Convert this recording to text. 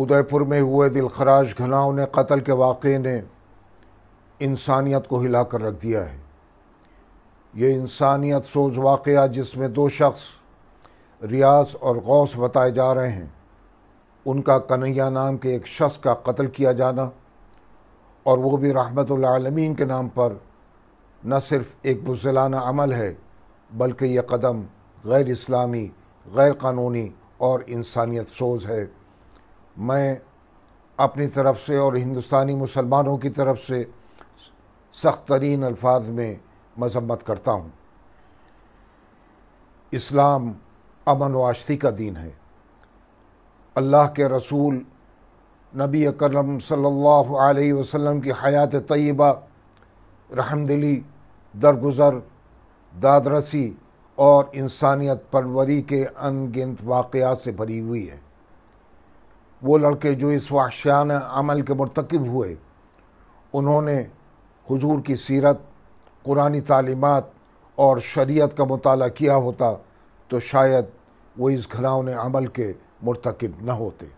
ادے پور میں ہوئے دل گھناؤں نے قتل کے واقعے نے انسانیت کو ہلا کر رکھ دیا ہے یہ انسانیت سوج واقعہ جس میں دو شخص ریاض اور غوث بتائے جا رہے ہیں ان کا کنیا نام کے ایک شخص کا قتل کیا جانا اور وہ بھی رحمت العالمین کے نام پر نہ صرف ایک بزلانہ عمل ہے بلکہ یہ قدم غیر اسلامی غیر قانونی اور انسانیت سوز ہے میں اپنی طرف سے اور ہندوستانی مسلمانوں کی طرف سے سخت ترین الفاظ میں مذمت کرتا ہوں اسلام امن و آشتی کا دین ہے اللہ کے رسول نبی اکرم صلی اللہ علیہ وسلم کی حیات طیبہ رحم دلی درگزر داد رسی اور انسانیت پروری کے ان گنت واقعات سے بھری ہوئی ہے وہ لڑکے جو اس وحشیانہ عمل کے مرتکب ہوئے انہوں نے حضور کی سیرت قرآن تعلیمات اور شریعت کا مطالعہ کیا ہوتا تو شاید وہ اس گھناؤنے عمل کے مرتکب نہ ہوتے